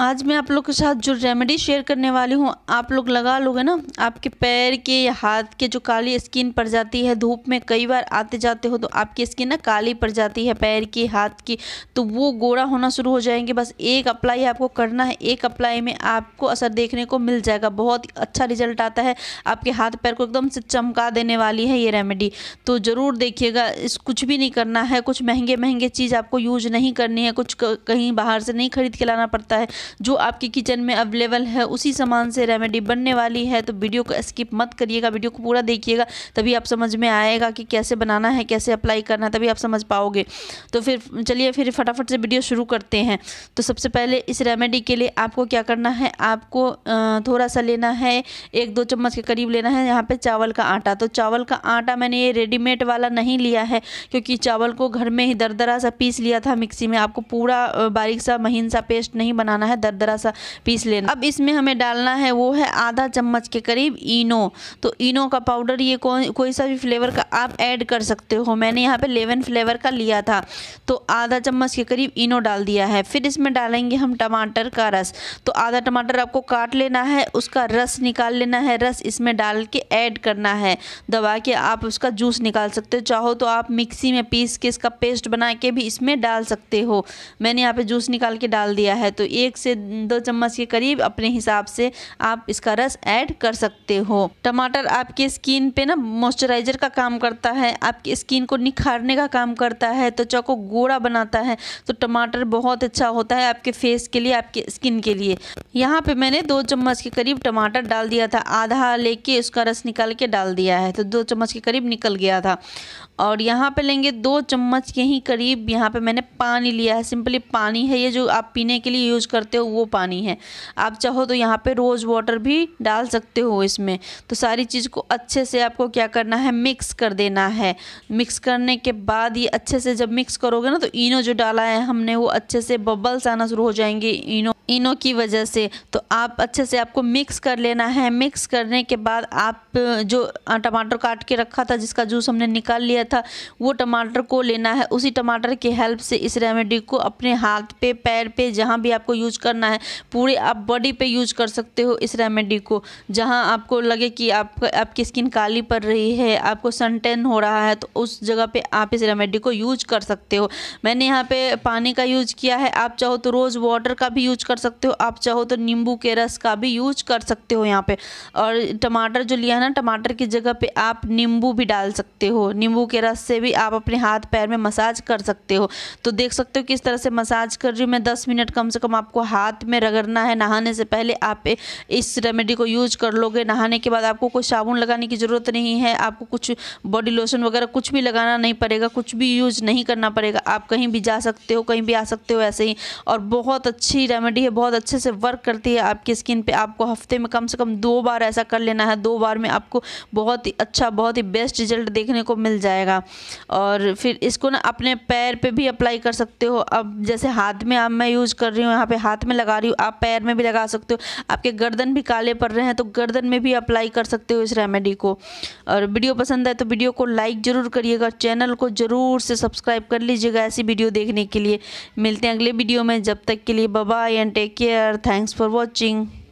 आज मैं आप लोग के साथ जो रेमेडी शेयर करने वाली हूँ आप लोग लगा लोगे ना आपके पैर के या हाथ के जो काली स्किन पड़ जाती है धूप में कई बार आते जाते हो तो आपकी स्किन ना काली पड़ जाती है पैर की हाथ की तो वो गोरा होना शुरू हो जाएंगे बस एक अप्लाई आपको करना है एक अप्लाई में आपको असर देखने को मिल जाएगा बहुत अच्छा रिजल्ट आता है आपके हाथ पैर को एकदम से चमका देने वाली है ये रेमेडी तो ज़रूर देखिएगा इस कुछ भी नहीं करना है कुछ महंगे महंगे चीज़ आपको यूज नहीं करनी है कुछ कहीं बाहर से नहीं खरीद के लाना पड़ता है जो आपके किचन में अवेलेबल है उसी सामान से रेमेडी बनने वाली है तो वीडियो को स्किप मत करिएगा वीडियो को पूरा देखिएगा तभी आप समझ में आएगा कि कैसे बनाना है कैसे अप्लाई करना है तभी आप समझ पाओगे तो फिर चलिए फिर फटाफट से वीडियो शुरू करते हैं तो सबसे पहले इस रेमेडी के लिए आपको क्या करना है आपको थोड़ा सा लेना है एक दो चम्मच के करीब लेना है यहाँ पे चावल का आटा तो चावल का आटा मैंने ये रेडीमेड वाला नहीं लिया है क्योंकि चावल को घर में ही दरदरा सा पीस लिया था मिक्सी में आपको पूरा बारीक सा महीन सा पेस्ट नहीं बनाना है है दरदरा सा पीस लेना अब इसमें हमें डालना है वो है आधा चम्मच के करीब इनो तो इनो का पाउडर ये को, कोई सा भी फ्लेवर का आप ऐड कर सकते हो मैंने यहाँ पे लेवन फ्लेवर का लिया था तो आधा चम्मच के करीब इनो डाल दिया है फिर इसमें डालेंगे हम टमाटर का रस तो आधा टमाटर आपको काट लेना है उसका रस निकाल लेना है रस इसमें डाल के ऐड करना है दबा के आप उसका जूस निकाल सकते हो चाहो तो आप मिक्सी में पीस के इसका पेस्ट बना के भी इसमें डाल सकते हो मैंने यहाँ पे जूस निकाल के डाल दिया है तो एक से दो चम्मच के करीब अपने हिसाब से आप इसका रस ऐड कर सकते हो टमाटर आपके स्किन पे ना मॉइस्चराइजर का काम करता है आपकी स्किन को निखारने का काम करता है त्वचा को गोरा बनाता है तो टमाटर बहुत अच्छा होता है आपके फेस के लिए आपके स्किन के लिए यहाँ पे मैंने दो चम्मच के करीब टमाटर डाल दिया था आधा लेके उसका रस निकाल के डाल दिया है तो दो चम्मच के करीब निकल गया था और यहाँ पे लेंगे दो चम्मच के ही करीब यहाँ पे मैंने पानी लिया है सिंपली पानी है ये जो आप पीने के लिए यूज करते सकते हो वो पानी है आप चाहो तो यहाँ पे रोज़ वाटर भी डाल सकते हो इसमें तो सारी चीज़ को अच्छे से आपको क्या करना है मिक्स कर देना है मिक्स करने के बाद ये अच्छे से जब मिक्स करोगे ना तो इनो जो डाला है हमने वो अच्छे से बबल्स आना शुरू हो जाएंगे इनो इनों की वजह से तो आप अच्छे से आपको मिक्स कर लेना है मिक्स करने के बाद आप जो टमाटर काट के रखा था जिसका जूस हमने निकाल लिया था वो टमाटर को लेना है उसी टमाटर की हेल्प से इस रेमेडी को अपने हाथ पे पैर पे जहाँ भी आपको यूज करना है पूरे आप बॉडी पे यूज कर सकते हो इस रेमेडी को जहाँ आपको लगे कि आप आपकी स्किन काली पड़ रही है आपको सनटेन हो रहा है तो उस जगह पर आप इस रेमेडी को यूज कर सकते हो मैंने यहाँ पर पानी का यूज किया है आप चाहो तो रोज़ वाटर का भी यूज कर कर सकते हो आप चाहो तो नींबू के रस का भी यूज कर सकते हो यहाँ पे और टमाटर जो लिया है ना टमाटर की जगह पे आप नींबू भी डाल सकते हो नींबू के रस से भी आप अपने हाथ पैर में मसाज कर सकते हो तो देख सकते हो किस तरह से मसाज कर रही हूँ मैं दस मिनट कम से कम आपको हाथ में रगड़ना है नहाने से पहले आप इस रेमेडी को यूज कर लोगे नहाने के बाद आपको कोई साबुन लगाने की ज़रूरत नहीं है आपको कुछ बॉडी लोशन वगैरह कुछ भी लगाना नहीं पड़ेगा कुछ भी यूज नहीं करना पड़ेगा आप कहीं भी जा सकते हो कहीं भी आ सकते हो ऐसे ही और बहुत अच्छी रेमेडी है बहुत अच्छे से वर्क करती है आपकी स्किन पे आपको हफ्ते में कम से कम दो बार ऐसा कर लेना है दो बार में आपको बहुत ही अच्छा बहुत ही बेस्ट रिजल्ट देखने को मिल जाएगा और फिर इसको ना अपने पैर पे भी अप्लाई कर सकते हो अब जैसे हाथ में आप मैं यूज़ कर रही हूँ यहाँ पे हाथ में लगा रही हूँ आप पैर में भी लगा सकते हो आपके गर्दन भी काले पड़ रहे हैं तो गर्दन में भी अप्लाई कर सकते हो इस रेमेडी को और वीडियो पसंद आए तो वीडियो को लाइक ज़रूर करिएगा चैनल को ज़रूर से सब्सक्राइब कर लीजिएगा ऐसी वीडियो देखने के लिए मिलते हैं अगले वीडियो में जब तक के लिए bye and take care thanks for watching